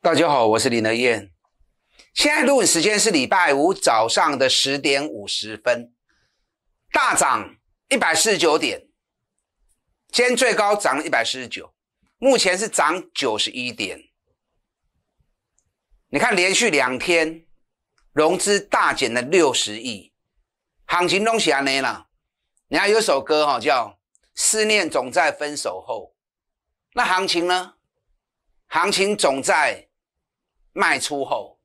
大家好，我是林德燕。现在录影时间是礼拜五早上的十点五十分，大涨一百四十九点，今天最高涨了一百四十九，目前是涨九十一点。你看，连续两天融资大减了六十亿，行情东西安内了。你看有首歌哈叫《思念总在分手后》，那行情呢？行情总在。卖出后，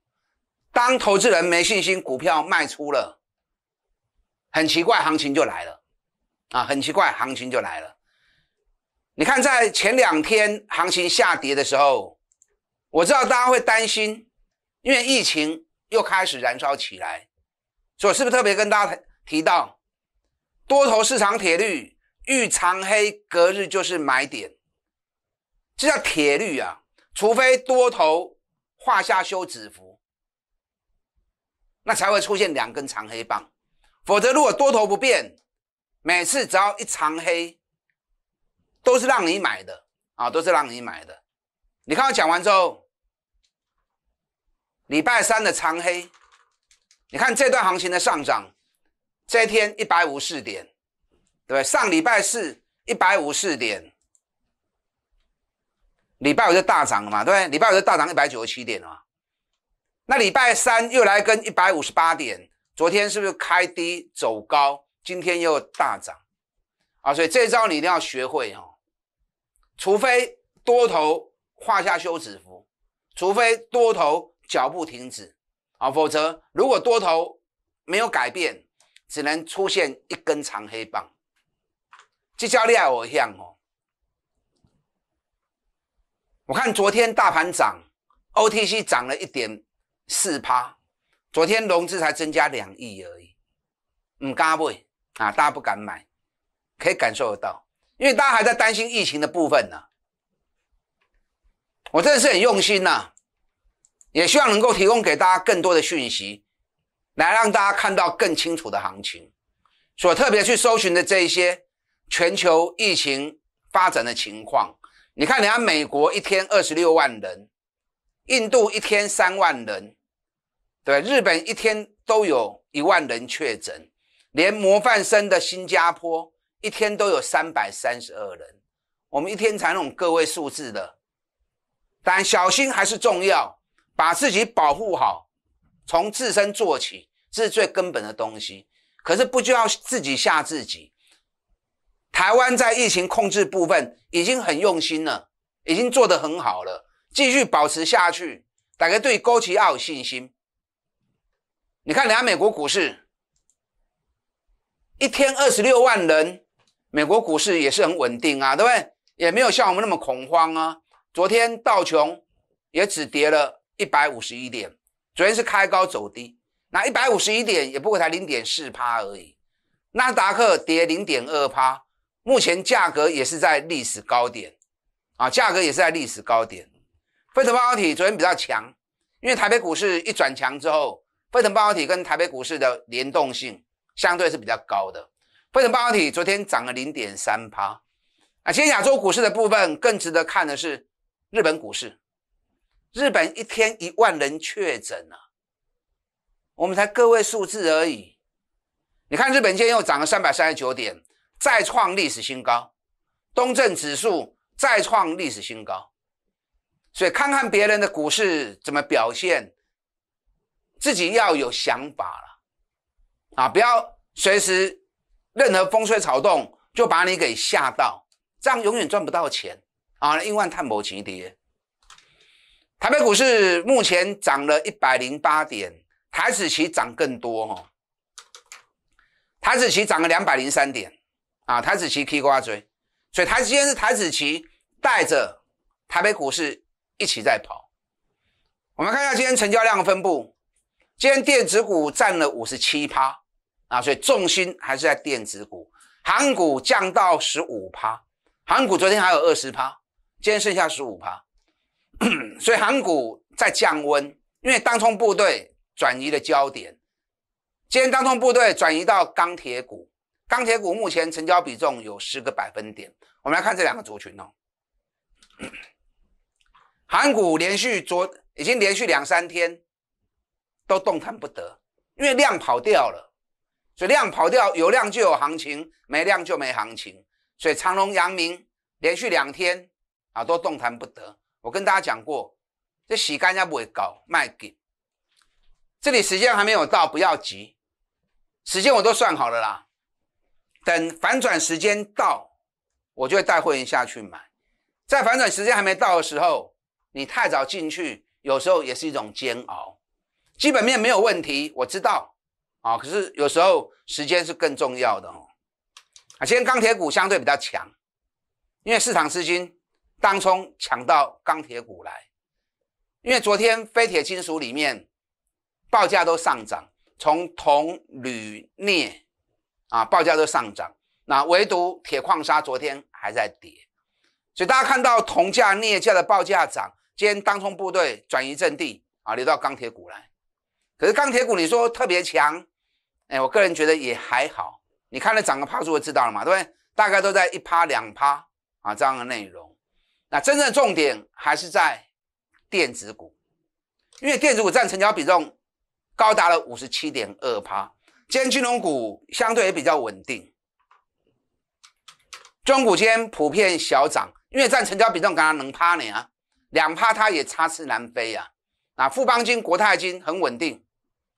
当投资人没信心，股票卖出了，很奇怪，行情就来了，啊，很奇怪，行情就来了。你看，在前两天行情下跌的时候，我知道大家会担心，因为疫情又开始燃烧起来，所以是不是特别跟大家提到多头市场铁律：遇长黑隔日就是买点，这叫铁律啊，除非多头。胯下休止符，那才会出现两根长黑棒，否则如果多头不变，每次只要一长黑，都是让你买的啊，都是让你买的。你看我讲完之后，礼拜三的长黑，你看这段行情的上涨，这一天一百五四点，对不对？上礼拜四一百五四点。礼拜五就大涨了嘛，对不对？礼拜五就大涨一百九十七点了。那礼拜三又来跟一百五十八点，昨天是不是开低走高？今天又大涨啊！所以这招你一定要学会哈。除非多头画下休止符，除非多头脚步停止啊，否则如果多头没有改变，只能出现一根长黑棒。这招你也偶像哦。我看昨天大盘涨，OTC 涨了一点四趴，昨天融资才增加两亿而已，唔到位啊，大家不敢买，可以感受得到，因为大家还在担心疫情的部分呢。我真的是很用心呐，也希望能够提供给大家更多的讯息，来让大家看到更清楚的行情。所特别去搜寻的这一些全球疫情发展的情况。你看人家美国一天二十六万人，印度一天三万人，对，日本一天都有一万人确诊，连模范生的新加坡一天都有三百三十二人，我们一天才那种个位数字的，但小心还是重要，把自己保护好，从自身做起，这是最根本的东西。可是不就要自己吓自己？台湾在疫情控制部分已经很用心了，已经做得很好了，继续保持下去，大家对高企要有信心。你看人家美国股市，一天二十六万人，美国股市也是很稳定啊，对不对？也没有像我们那么恐慌啊。昨天道琼也只跌了一百五十一点，昨天是开高走低，那一百五十一点也不过才零点四趴而已，纳达克跌零点二趴。目前价格也是在历史高点，啊，价格也是在历史高点。沸腾半导体昨天比较强，因为台北股市一转强之后，沸腾半导体跟台北股市的联动性相对是比较高的。沸腾半导体昨天涨了零点三趴，啊，今天亚洲股市的部分更值得看的是日本股市，日本一天一万人确诊了，我们才个位数字而已。你看日本今天又涨了三百三十九点。再创历史新高，东证指数再创历史新高，所以看看别人的股市怎么表现，自己要有想法了啊！不要随时任何风吹草动就把你给吓到，这样永远赚不到钱啊！因为探摩奇跌，台北股市目前涨了一百零八点，台子期涨更多哈，台子期涨了两百零三点。啊，台子棋，K 瓜追，所以台今天是台子棋带着台北股市一起在跑。我们看一下今天成交量的分布，今天电子股占了五十七趴啊，所以重心还是在电子股。航股降到十五趴，航股昨天还有二十趴，今天剩下十五趴，所以航股在降温，因为当冲部队转移了焦点。今天当冲部队转移到钢铁股。钢铁股目前成交比重有十个百分点。我们来看这两个族群哦，韩股连续昨已经连续两三天都动弹不得，因为量跑掉了，所以量跑掉有量就有行情，没量就没行情。所以长隆、阳明连续两天啊都动弹不得。我跟大家讲过，这洗干净不会搞卖给。这里时间还没有到，不要急，时间我都算好了啦。等反转时间到，我就会带会员下去买。在反转时间还没到的时候，你太早进去，有时候也是一种煎熬。基本面没有问题，我知道啊，可是有时候时间是更重要的哦。啊，现在钢铁股相对比较强，因为市场资金当冲抢到钢铁股来，因为昨天非铁金属里面报价都上涨，从铜、铝、镍。啊，报价都上涨，那唯独铁矿砂昨天还在跌，所以大家看到铜价、镍价的报价涨，今天当冲部队转移阵地啊，流到钢铁股来。可是钢铁股你说特别强，哎，我个人觉得也还好。你看了涨个趴数就知道了嘛，对不对？大概都在一趴、两趴啊这样的内容。那真正重点还是在电子股，因为电子股占成交比重高达了五十七点二趴。先金融股相对也比较稳定，中股间普遍小涨，因为占成交比重刚刚能趴你啊，两趴它也插翅难飞呀。那富邦金、国泰金很稳定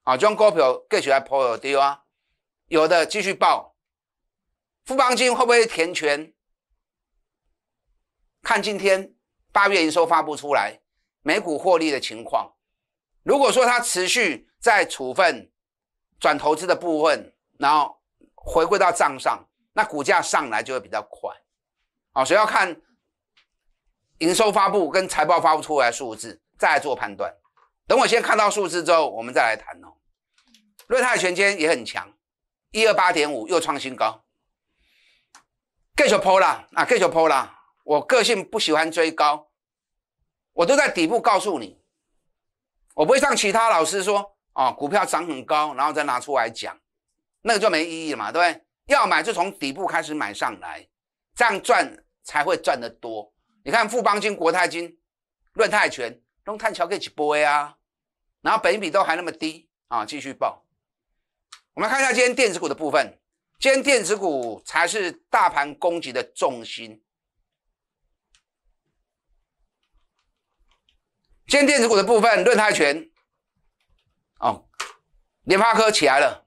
啊，中高票各喜欢抛有跌啊，有的继续爆。富邦金会不会填权？看今天八月营收发布出来，美股获利的情况。如果说它持续在处分，转投资的部分，然后回归到账上，那股价上来就会比较快，啊，所以要看营收发布跟财报发布出来数字再做判断。等我先看到数字之后，我们再来谈哦。瑞泰全坚也很强，一二八点五又创新高，继续破啦啊，继续破啦。我个性不喜欢追高，我都在底部告诉你，我不会像其他老师说。啊，股票涨很高，然后再拿出来讲，那个就没意义嘛，对不对？要买就从底部开始买上来，这样赚才会赚得多。你看富邦金、国泰金、润泰全、用探桥可以去波啊，然后本比都还那么低啊，继续报。我们看一下今天电子股的部分，今天电子股才是大盘攻击的重心。今天电子股的部分，论泰拳哦，联发科起来了，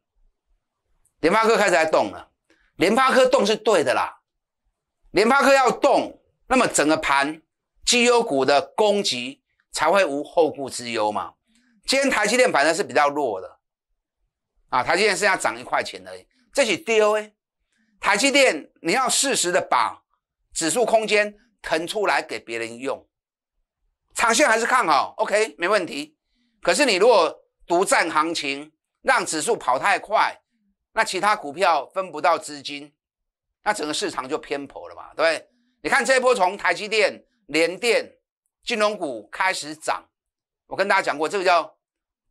联发科开始在动了，联发科动是对的啦，联发科要动，那么整个盘绩优股的攻击才会无后顾之忧嘛。今天台积电反正是比较弱的，啊，台积电是要涨一块钱而已，这是跌哎。台积电你要适时的把指数空间腾出来给别人用，长线还是看好，OK，没问题。可是你如果独占行情，让指数跑太快，那其他股票分不到资金，那整个市场就偏颇了嘛，对不对？你看这一波从台积电、联电、金融股开始涨，我跟大家讲过，这个叫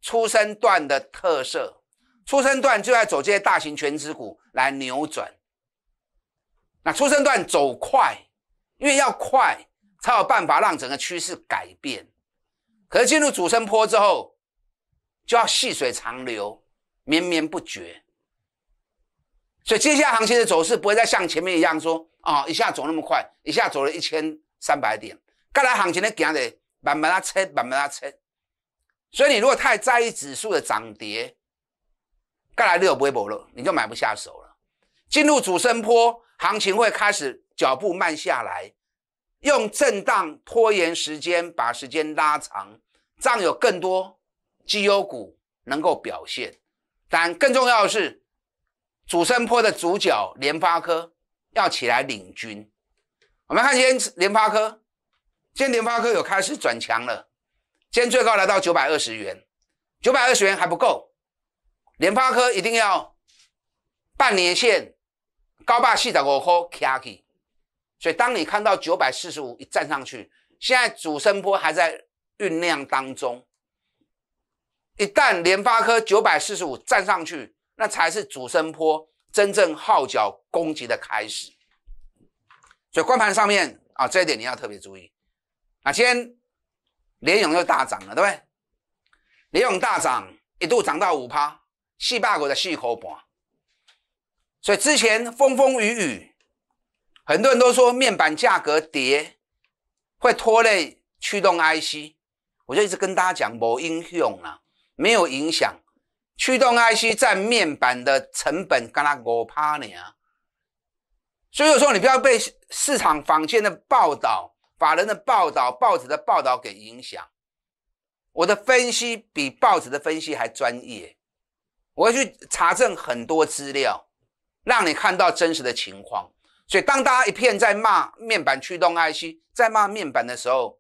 出生段的特色。出生段就要走这些大型全职股来扭转。那出生段走快，因为要快才有办法让整个趋势改变。可是进入主升坡之后。就要细水长流，绵绵不绝。所以接下来行情的走势不会再像前面一样说啊，一下走那么快，一下走了一千三百点。将来行情的行的慢慢啊切，慢慢啊切。所以你如果太在意指数的涨跌，将来你不会博了，你就买不下手了。进入主升坡，行情会开始脚步慢下来，用震荡拖延时间，把时间拉长，样有更多。绩优股能够表现，但更重要的是主升坡的主角联发科要起来领军。我们看今天联发科，今天联发科有开始转强了，今天最高来到九百二十元，九百二十元还不够，联发科一定要半年线高百四十五块 k 起。所以当你看到九百四十五一站上去，现在主升坡还在酝酿当中。一旦联发科九百四十五站上去，那才是主升坡真正号角攻击的开始。所以光盘上面啊，这一点你要特别注意啊。今天联勇又大涨了，对不对？联勇大涨，一度涨到五趴，细霸股的细口盘。所以之前风风雨雨，很多人都说面板价格跌会拖累驱动 IC，我就一直跟大家讲没英用了。没有影响，驱动 IC 占面板的成本干他五趴呢，所以有时候你不要被市场坊间的报道、法人的报道、报纸的报道给影响。我的分析比报纸的分析还专业，我会去查证很多资料，让你看到真实的情况。所以当大家一片在骂面板驱动 IC，在骂面板的时候，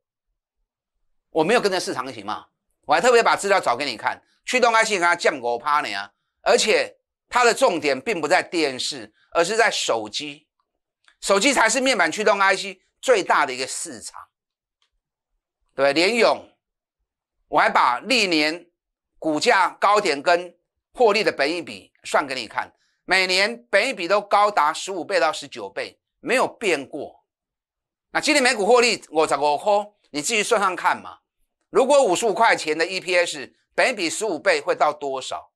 我没有跟着市场一起骂。我还特别把资料找给你看，驱动 IC 啊降过趴呢啊，而且它的重点并不在电视，而是在手机，手机才是面板驱动 IC 最大的一个市场，对，联勇，我还把历年股价高点跟获利的本益比算给你看，每年本益比都高达十五倍到十九倍，没有变过，那今年每股获利五十五块，你自己算算看嘛。如果五十五块钱的 EPS，等比十五倍会到多少？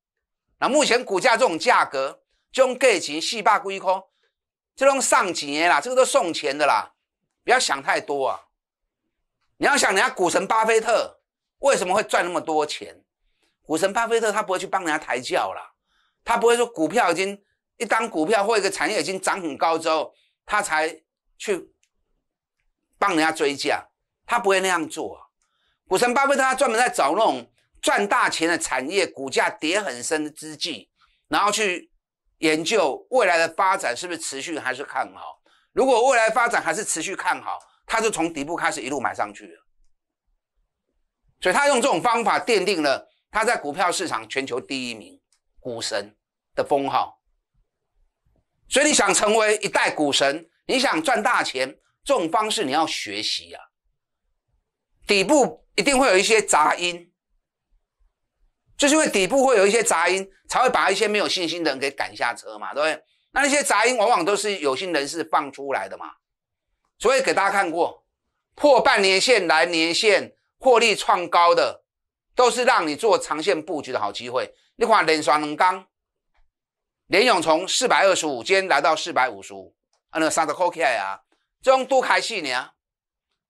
那目前股价这种价格，用 g a y 型细把沽一空，这用上几年啦，这个都送钱的啦，不要想太多啊！你要想人家股神巴菲特为什么会赚那么多钱？股神巴菲特他不会去帮人家抬轿了，他不会说股票已经一单股票或一个产业已经涨很高之后，他才去帮人家追价，他不会那样做。股神巴菲特他专门在找那种赚大钱的产业，股价跌很深之际，然后去研究未来的发展是不是持续还是看好。如果未来发展还是持续看好，他就从底部开始一路买上去了。所以他用这种方法奠定了他在股票市场全球第一名股神的封号。所以你想成为一代股神，你想赚大钱，这种方式你要学习呀，底部。一定会有一些杂音，就是因为底部会有一些杂音，才会把一些没有信心的人给赶下车嘛，对不对？那那些杂音往往都是有心人士放出来的嘛。所以给大家看过破半年线、来年线、获利创高的，都是让你做长线布局的好机会。你看连双能钢，连勇从四百二十五今天来到四百五十五，啊，那三十块起这种都开始呢。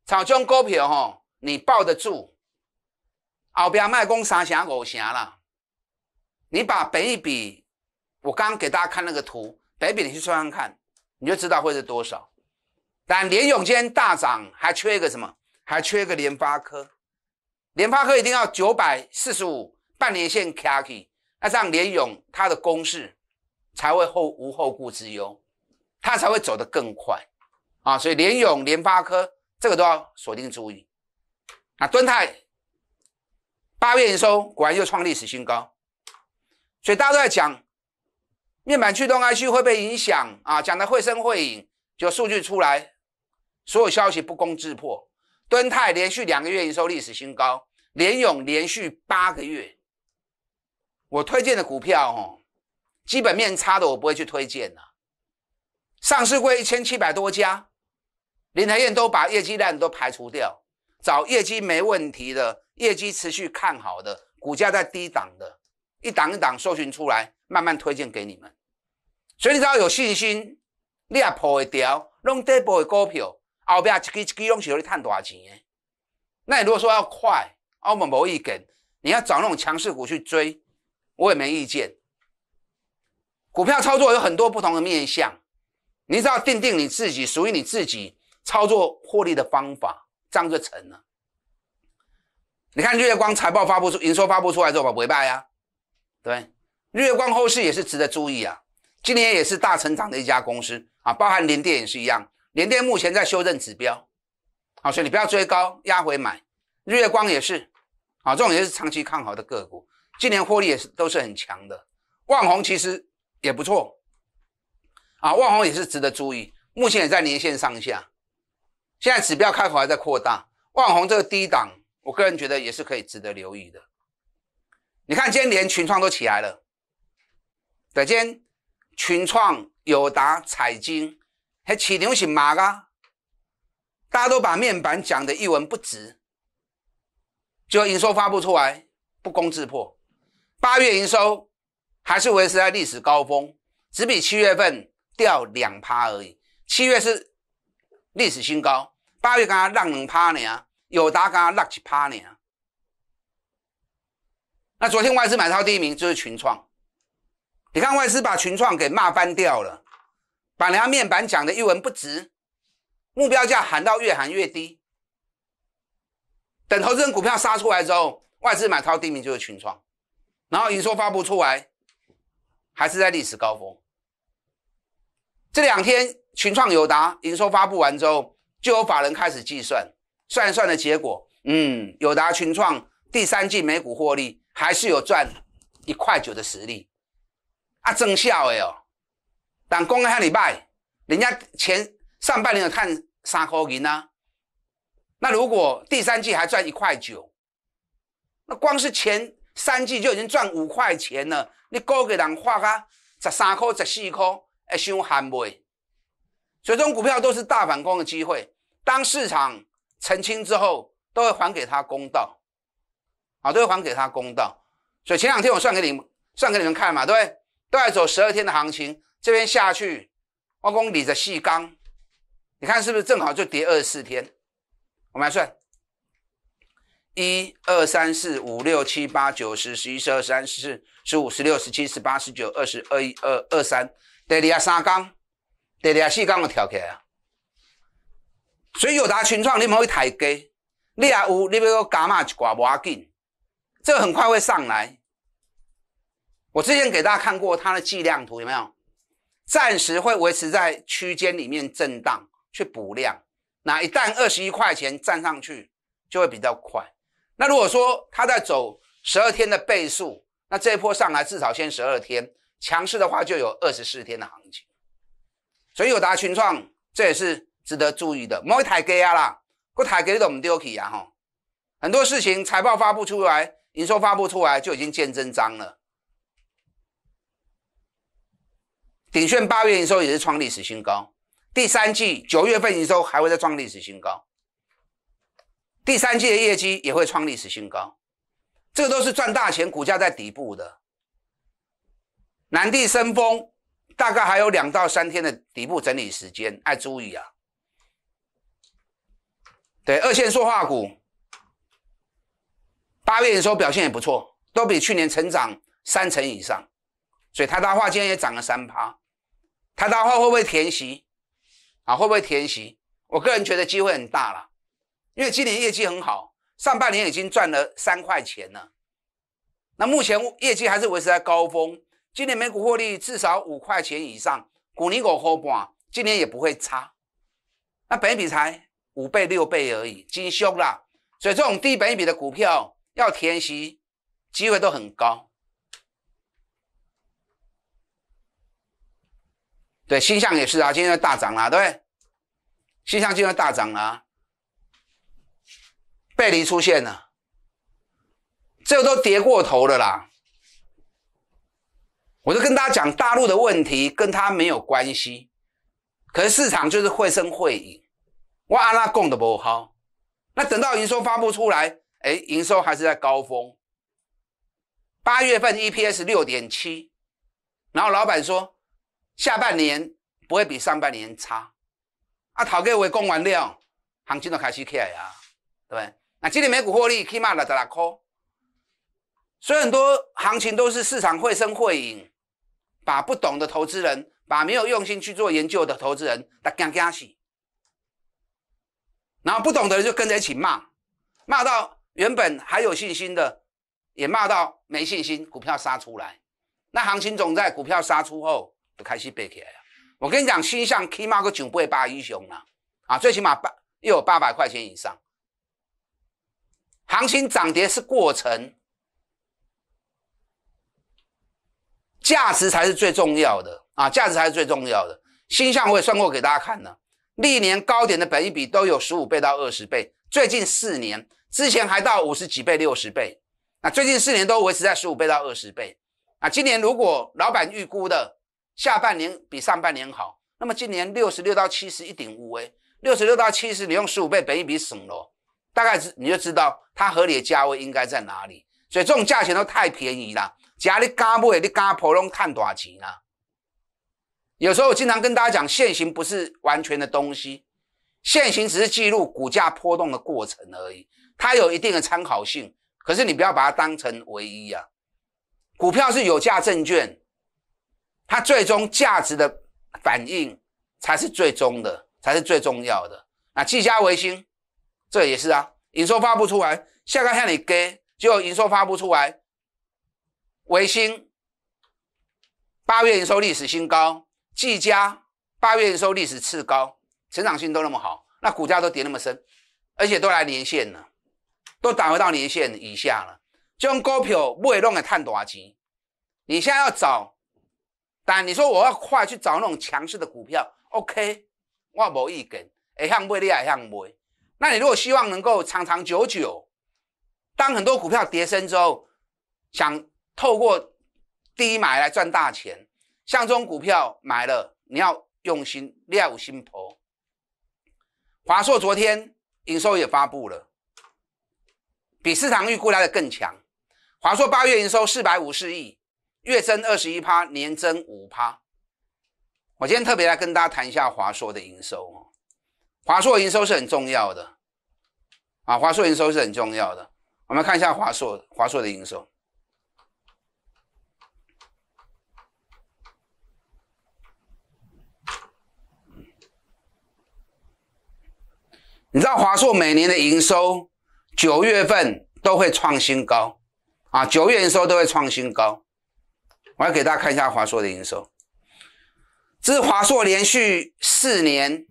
这种股票哦。你抱得住，不表卖攻三侠五侠了。你把北比，我刚刚给大家看那个图，北比你去算算看，你就知道会是多少。但联永今天大涨，还缺一个什么？还缺一个联发科。联发科一定要九百四十五半年线 KAKI，那这样联永它的攻势才会后无后顾之忧，它才会走得更快啊！所以联永、联发科这个都要锁定注意。那敦泰八月营收果然又创历史新高，所以大家都在讲面板驱动 I 区会被影响啊，讲的绘声绘影，就数据出来，所有消息不攻自破。敦泰连续两个月营收历史新高，联勇连续八个月，我推荐的股票哦，基本面差的我不会去推荐啊。上市会一千七百多家，林台燕都把业绩烂的都排除掉。找业绩没问题的、业绩持续看好的、股价在低档的，一档一档搜寻出来，慢慢推荐给你们。所以你只要有信心，你也抱会掉。弄底部的股票，后边一季一季拢是让你赚大钱的。那你如果说要快，澳门某一根，你要找那种强势股去追，我也没意见。股票操作有很多不同的面向，你只要定定你自己属于你自己操作获利的方法。涨就成了。你看日月光财报发布出，营收发布出来之后，把尾拜啊，对，日月光后市也是值得注意啊。今年也是大成长的一家公司啊，包含联电也是一样。联电目前在修正指标，啊，所以你不要追高，压回买。日月光也是啊，这种也是长期看好的个股，今年获利也是都是很强的。万红其实也不错啊，万红也是值得注意，目前也在年线上下。现在指标开口还在扩大，万宏这个低档，我个人觉得也是可以值得留意的。你看，今天连群创都起来了，今天群创、友达、彩晶，还起牛醒马啊，大家都把面板讲的一文不值，就营收发布出来，不攻自破。八月营收还是维持在历史高峰，只比七月份掉两趴而已，七月是历史新高。八月刚让人趴呢，友达刚落起趴呢。那昨天外资买超第一名就是群创，你看外资把群创给骂翻掉了，把人家面板讲的一文不值，目标价喊到越喊越低。等投资人股票杀出来之后，外资买超第一名就是群创，然后营收发布出来，还是在历史高峰。这两天群创、友达营收发布完之后。就由法人开始计算，算一算的结果，嗯，友达群创第三季每股获利还是有赚一块九的实力，啊，真笑的哦。但公开遐礼拜，人家前上半年有看三块银啊，那如果第三季还赚一块九，那光是前三季就已经赚五块钱了，你高给人花卡十三块、十四块，会伤寒未？所以种股票都是大反攻的机会。当市场澄清之后，都会还给他公道，啊，都会还给他公道。所以前两天我算给你们算给你们看嘛，对，都要走十二天的行情，这边下去，万公你的细钢，你看是不是正好就跌二十四天？我们来算，一二三四五六七八九十十一十二十三十四十五十六十七十八十九二十二一二二三，利亚三缸，第廿四缸我跳起来了。所以友达群创，你不会抬价，你还有你比如加码一挂，无要紧，这个很快会上来。我之前给大家看过它的计量图，有没有？暂时会维持在区间里面震荡去补量。那一旦二十一块钱站上去，就会比较快。那如果说它在走十二天的倍数，那这一波上来至少先十二天，强势的话就有二十四天的行情。所以友达群创，这也是。值得注意的，莫一台给啊啦，一台给都唔丢弃呀吼。很多事情财报发布出来，营收发布出来就已经见真章了。鼎讯八月营收也是创历史新高，第三季九月份营收还会再创历史新高，第三季的业绩也会创历史新高，这个都是赚大钱，股价在底部的。南地生风大概还有两到三天的底部整理时间，爱注意啊。对二线塑化股，八月营收表现也不错，都比去年成长三成以上。所以台达化今天也涨了三趴。台达化会不会填息？啊，会不会填息？我个人觉得机会很大了，因为今年业绩很好，上半年已经赚了三块钱了。那目前业绩还是维持在高峰，今年每股获利至少五块钱以上，股宁股后半今年也不会差。那本比才。五倍六倍而已，惊凶啦！所以这种低本比的股票要填息，机会都很高。对，新象也是啊，今天大涨啦，对不对？新向今天大涨啦，背离出现了，这个都跌过头了啦。我就跟大家讲，大陆的问题跟他没有关系，可是市场就是会声会影。哇，阿拉贡的不好，那等到营收发布出来，哎，营收还是在高峰。八月份 EPS 六点七，然后老板说下半年不会比上半年差。啊，淘哥为供完料，行情都开始起来呀。对，那今年美股获利起码六得六扣，所以很多行情都是市场会声会影，把不懂的投资人，把没有用心去做研究的投资人，他惊惊死。啊，不懂的人就跟着一起骂，骂到原本还有信心的，也骂到没信心，股票杀出来，那行情总在股票杀出后就开始背起来了。我跟你讲，星象起码个九倍八英雄了啊，最起码八又有八百块钱以上。行情涨跌是过程，价值才是最重要的啊，价值才是最重要的。星象我也算过给大家看了。历年高点的本益比都有十五倍到二十倍，最近四年之前还到五十几倍、六十倍，那最近四年都维持在十五倍到二十倍。啊，今年如果老板预估的下半年比上半年好，那么今年六十六到七十，一点五哎，六十六到七十，你用十五倍本益比省了，大概你就知道它合理的价位应该在哪里。所以这种价钱都太便宜了，如你敢买，你敢破隆赚大钱啦。有时候我经常跟大家讲，现行不是完全的东西，现行只是记录股价波动的过程而已，它有一定的参考性，可是你不要把它当成唯一啊。股票是有价证券，它最终价值的反应才是最终的，才是最重要的。那技嘉维新，这也是啊，营收发不出来，下个月你给，结果营收发不出来，维新八月营收历史新高。技嘉八月的时候历史次高，成长性都那么好，那股价都跌那么深，而且都来连线了，都打回到连线以下了，这种股票不会弄个探短期。你现在要找，但你说我要快去找那种强势的股票，OK，我无意见，会向买你也向买。那你如果希望能够长长久久，当很多股票跌升之后，想透过低买来赚大钱。像这种股票买了，你要用心料心婆。华硕昨天营收也发布了，比市场预估来的更强。华硕八月营收四百五十亿，月增二十一趴，年增五趴。我今天特别来跟大家谈一下华硕的营收哦。华硕营收是很重要的，啊，华硕营收是很重要的。我们看一下华硕，华硕的营收。你知道华硕每年的营收，九月份都会创新高，啊，九月营收都会创新高。我要给大家看一下华硕的营收，这是华硕连续四年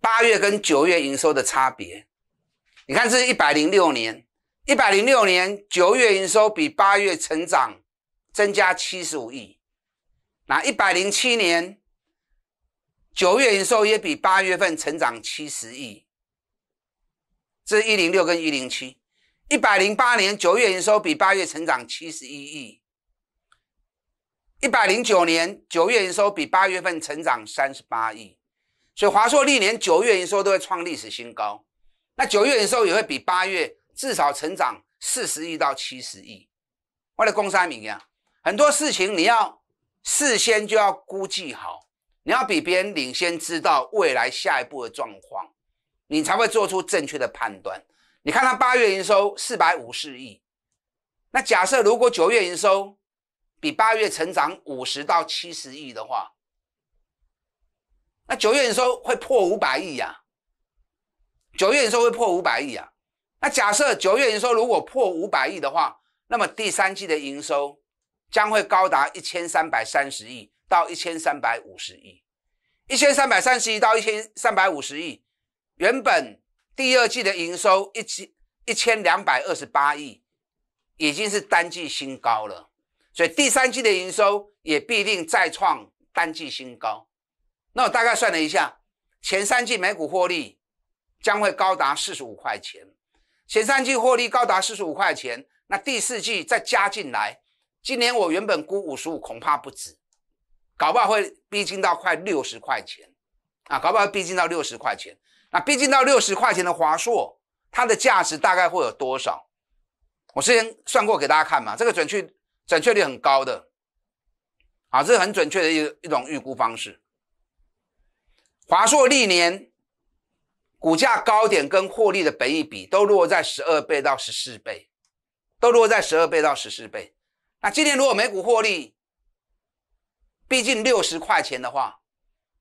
八月跟九月营收的差别。你看，这是一百零六年一百零六年九月营收比八月成长增加七十五亿，那一百零七年。九月营收也比八月份成长七十亿，这是一零六跟一零七，一百零八年九月营收比八月成长七十一亿，一百零九年九月营收比八月份成长三十八亿，所以华硕历年九月营收都会创历史新高，那九月营收也会比八月至少成长四十亿到七十亿，为了攻三名啊，很多事情你要事先就要估计好。你要比别人领先，知道未来下一步的状况，你才会做出正确的判断。你看它八月营收四百五十亿，那假设如果九月营收比八月成长五十到七十亿的话，那九月营收会破五百亿呀。九月营收会破五百亿呀。那假设九月营收如果破五百亿的话，那么第三季的营收将会高达一千三百三十亿。到一千三百五十亿，一千三百三十亿到一千三百五十亿，原本第二季的营收一千一千两百二十八亿，已经是单季新高了，所以第三季的营收也必定再创单季新高。那我大概算了一下，前三季每股获利将会高达四十五块钱，前三季获利高达四十五块钱，那第四季再加进来，今年我原本估五十五，恐怕不止。搞不好会逼近到快六十块钱，啊，搞不好逼近到六十块钱。那逼近到六十块钱的华硕，它的价值大概会有多少？我之前算过给大家看嘛，这个准确准确率很高的，啊，这是很准确的一一种预估方式。华硕历年股价高点跟获利的本益比，都落在十二倍到十四倍，都落在十二倍到十四倍。那今年如果每股获利，毕竟六十块钱的话，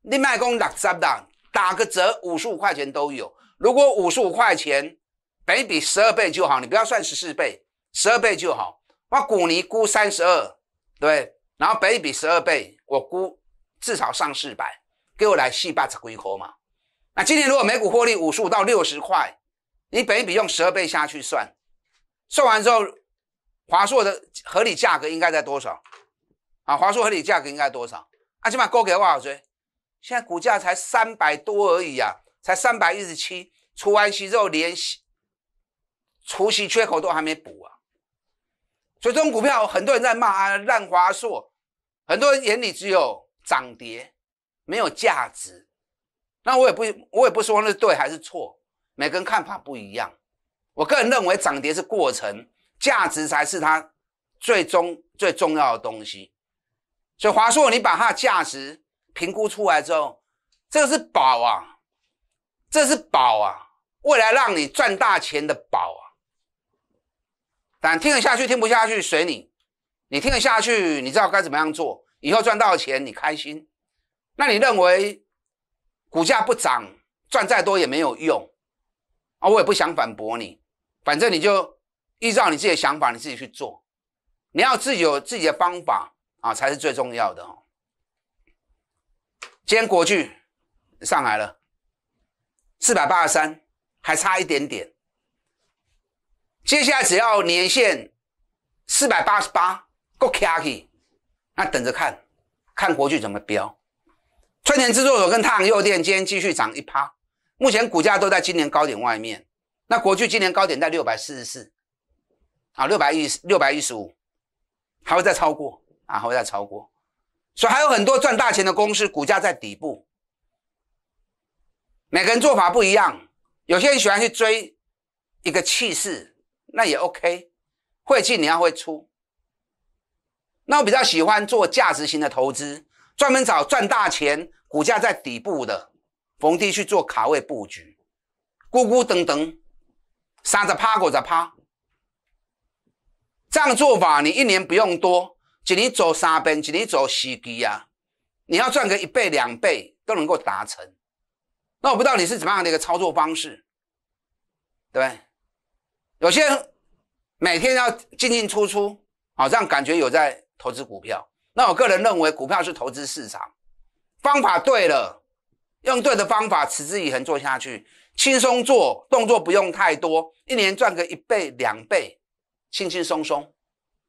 你卖工六十三打个折五十五块钱都有。如果五十五块钱，倍比十二倍就好，你不要算十四倍，十二倍就好。我股你估三十二，对，然后倍比十二倍，我估至少上四百，给我来细八只龟口嘛。那今年如果每股获利五十五到六十块，你倍比用十二倍下去算，算完之后，华硕的合理价格应该在多少？啊，华硕合理价格应该多少？啊，起码够给我好谁？现在股价才三百多而已啊，才三百一十七，除完息之后连除息缺口都还没补啊！所以这种股票，很多人在骂啊，烂华硕，很多人眼里只有涨跌，没有价值。那我也不，我也不说那是对还是错，每个人看法不一样。我个人认为，涨跌是过程，价值才是它最终最重要的东西。所以华硕，你把它的价值评估出来之后，这是宝啊，这是宝啊，未来让你赚大钱的宝啊。但听得下去听不下去随你，你听得下去，你知道该怎么样做，以后赚到钱你开心。那你认为股价不涨，赚再多也没有用啊？我也不想反驳你，反正你就依照你自己的想法，你自己去做，你要自己有自己的方法。啊，才是最重要的哦。今天国巨上来了，四百八十三，还差一点点。接下来只要年限四百八十八够卡起，那等着看看国剧怎么飙。春田制作所跟太行肉店今天继续涨一趴，目前股价都在今年高点外面。那国剧今年高点在六百四十四啊，六百一六百一十五，还会再超过。然后再超过，所以还有很多赚大钱的公司，股价在底部。每个人做法不一样，有些人喜欢去追一个气势，那也 OK。会进你要会出。那我比较喜欢做价值型的投资，专门找赚大钱、股价在底部的，逢低去做卡位布局。咕咕噔噔，撒着趴，狗着趴。这样做法，你一年不用多。一年做三遍，一年做四遍啊！你要赚个一倍、两倍都能够达成。那我不知道你是怎么样的一个操作方式，对有些人每天要进进出出，好像感觉有在投资股票。那我个人认为，股票是投资市场，方法对了，用对的方法，持之以恒做下去，轻松做，动作不用太多，一年赚个一倍、两倍，轻轻松松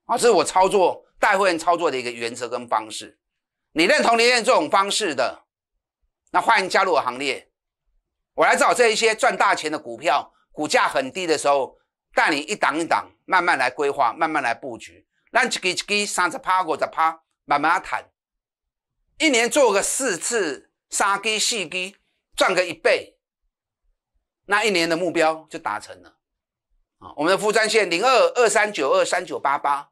啊！这是我操作。带货员操作的一个原则跟方式，你认同你认这种方式的，那欢迎加入我行列。我来找这一些赚大钱的股票，股价很低的时候，带你一档一档慢慢来规划，慢慢来布局，让一鸡三十趴五十趴慢慢谈，一年做个四次三鸡四鸡，赚个一倍，那一年的目标就达成了。啊，我们的副站线零二二三九二三九八八。